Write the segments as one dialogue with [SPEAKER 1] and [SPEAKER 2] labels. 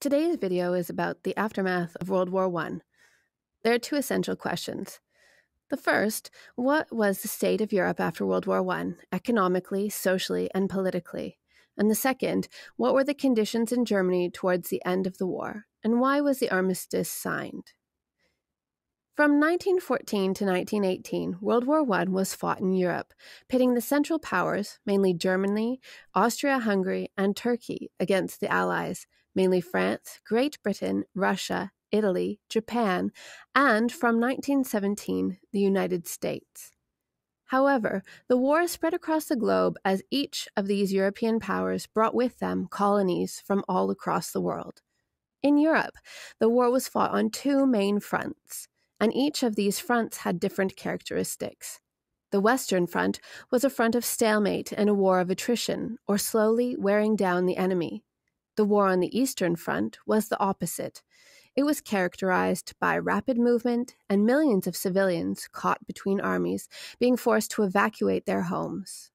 [SPEAKER 1] Today's video is about the aftermath of World War I. There are two essential questions. The first, what was the state of Europe after World War I, economically, socially, and politically? And the second, what were the conditions in Germany towards the end of the war, and why was the armistice signed? From 1914 to 1918, World War I was fought in Europe, pitting the Central Powers, mainly Germany, Austria Hungary, and Turkey, against the Allies, mainly France, Great Britain, Russia, Italy, Japan, and from 1917, the United States. However, the war spread across the globe as each of these European powers brought with them colonies from all across the world. In Europe, the war was fought on two main fronts, and each of these fronts had different characteristics. The Western Front was a front of stalemate and a war of attrition, or slowly wearing down the enemy. The war on the Eastern Front was the opposite. It was characterized by rapid movement and millions of civilians caught between armies being forced to evacuate their homes.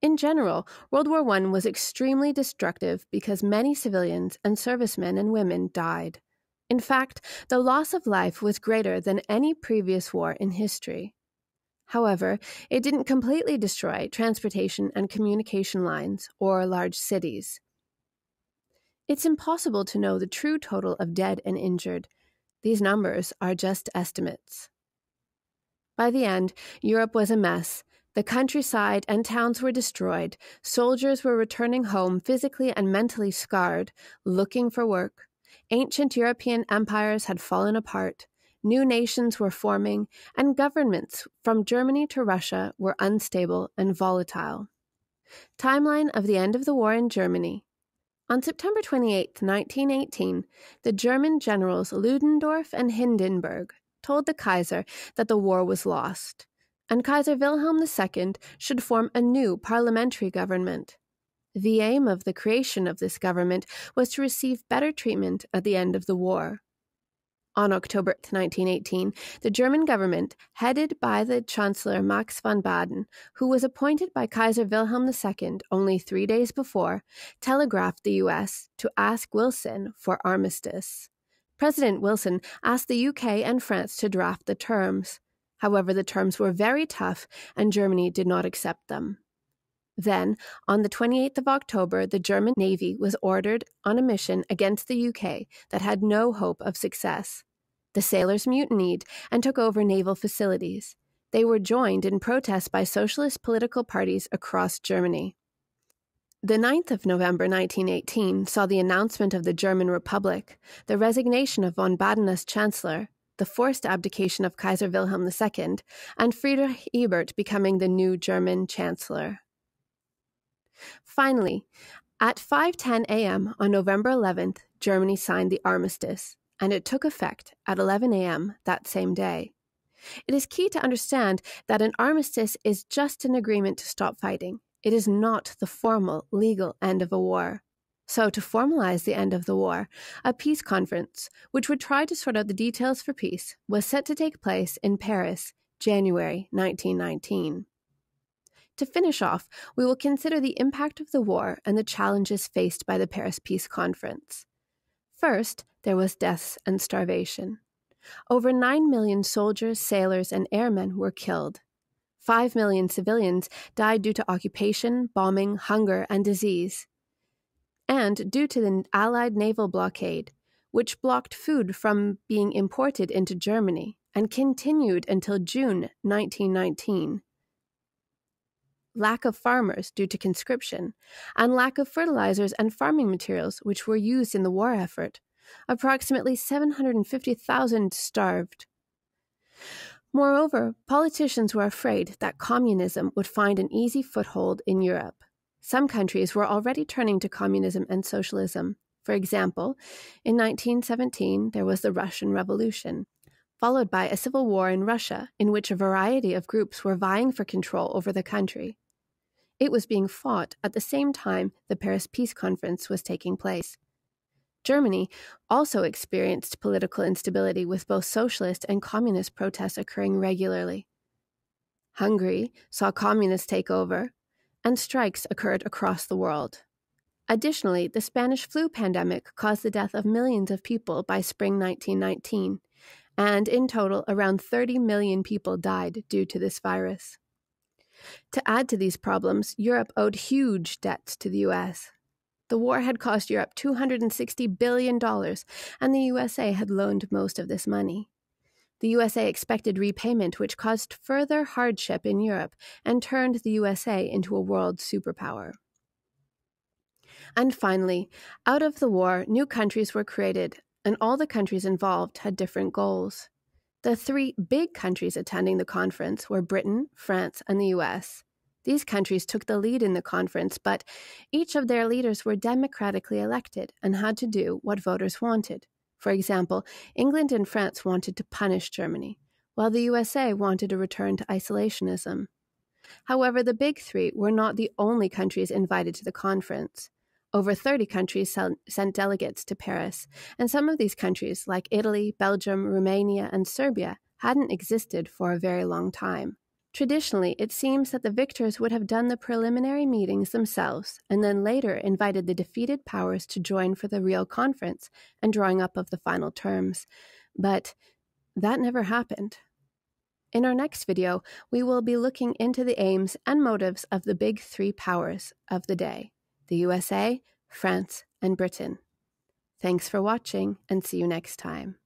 [SPEAKER 1] In general, World War I was extremely destructive because many civilians and servicemen and women died. In fact, the loss of life was greater than any previous war in history. However, it didn't completely destroy transportation and communication lines or large cities. It's impossible to know the true total of dead and injured. These numbers are just estimates. By the end, Europe was a mess. The countryside and towns were destroyed. Soldiers were returning home physically and mentally scarred, looking for work. Ancient European empires had fallen apart. New nations were forming, and governments from Germany to Russia were unstable and volatile. Timeline of the end of the war in Germany on September 28, 1918, the German generals Ludendorff and Hindenburg told the Kaiser that the war was lost, and Kaiser Wilhelm II should form a new parliamentary government. The aim of the creation of this government was to receive better treatment at the end of the war on October 1918, the German government, headed by the Chancellor Max von Baden, who was appointed by Kaiser Wilhelm II only three days before, telegraphed the U.S. to ask Wilson for armistice. President Wilson asked the UK and France to draft the terms. However, the terms were very tough, and Germany did not accept them. Then, on the 28th of October, the German Navy was ordered on a mission against the UK that had no hope of success. The sailors mutinied and took over naval facilities. They were joined in protest by socialist political parties across Germany. The 9th of November 1918 saw the announcement of the German Republic, the resignation of von Baden as Chancellor, the forced abdication of Kaiser Wilhelm II, and Friedrich Ebert becoming the new German Chancellor. Finally, at 5:10 a.m. on November 11th, Germany signed the armistice, and it took effect at 11 a.m. that same day. It is key to understand that an armistice is just an agreement to stop fighting. It is not the formal, legal end of a war. So, to formalize the end of the war, a peace conference, which would try to sort out the details for peace, was set to take place in Paris, January 1919. To finish off, we will consider the impact of the war and the challenges faced by the Paris Peace Conference. First, there was deaths and starvation. Over 9 million soldiers, sailors, and airmen were killed. 5 million civilians died due to occupation, bombing, hunger, and disease. And due to the Allied naval blockade, which blocked food from being imported into Germany and continued until June 1919 lack of farmers due to conscription, and lack of fertilizers and farming materials which were used in the war effort. Approximately 750,000 starved. Moreover, politicians were afraid that communism would find an easy foothold in Europe. Some countries were already turning to communism and socialism. For example, in 1917, there was the Russian Revolution, followed by a civil war in Russia in which a variety of groups were vying for control over the country. It was being fought at the same time the Paris Peace Conference was taking place. Germany also experienced political instability with both socialist and communist protests occurring regularly. Hungary saw communists take over, and strikes occurred across the world. Additionally, the Spanish flu pandemic caused the death of millions of people by spring 1919, and in total, around 30 million people died due to this virus. To add to these problems, Europe owed huge debts to the US. The war had cost Europe $260 billion, and the USA had loaned most of this money. The USA expected repayment, which caused further hardship in Europe and turned the USA into a world superpower. And finally, out of the war, new countries were created, and all the countries involved had different goals. The three big countries attending the conference were Britain, France, and the US. These countries took the lead in the conference, but each of their leaders were democratically elected and had to do what voters wanted. For example, England and France wanted to punish Germany, while the USA wanted a return to isolationism. However, the Big Three were not the only countries invited to the conference. Over 30 countries sent delegates to Paris, and some of these countries, like Italy, Belgium, Romania, and Serbia, hadn't existed for a very long time. Traditionally, it seems that the victors would have done the preliminary meetings themselves and then later invited the defeated powers to join for the real conference and drawing up of the final terms. But that never happened. In our next video, we will be looking into the aims and motives of the big three powers of the day the USA, France, and Britain. Thanks for watching and see you next time.